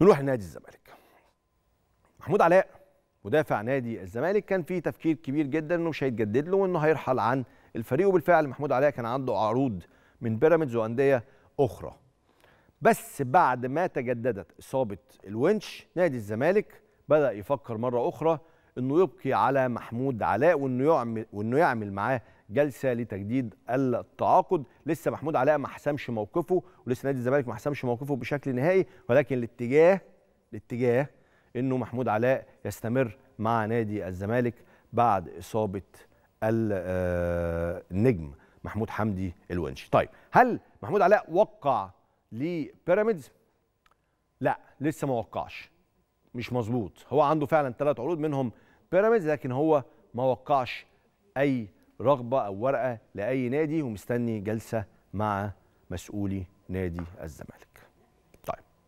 نروح لنادي الزمالك محمود علاء مدافع نادي الزمالك كان في تفكير كبير جدا انه مش هيتجدد له وانه هيرحل عن الفريق وبالفعل محمود علاء كان عنده عروض من بيراميدز وانديه اخرى بس بعد ما تجددت اصابه الونش نادي الزمالك بدا يفكر مره اخرى انه يبقي على محمود علاء وانه يعمل وانه يعمل معاه جلسه لتجديد التعاقد لسه محمود علاء ما حسمش موقفه ولسه نادي الزمالك ما حسمش موقفه بشكل نهائي ولكن الاتجاه الاتجاه انه محمود علاء يستمر مع نادي الزمالك بعد اصابه آه، النجم محمود حمدي الونشي طيب هل محمود علاء وقع لبيراميدز لا لسه ما وقعش مش مظبوط هو عنده فعلا ثلاث عروض منهم بيراميدز لكن هو ما وقعش اي رغبه او ورقه لاي نادي ومستني جلسه مع مسؤولي نادي الزمالك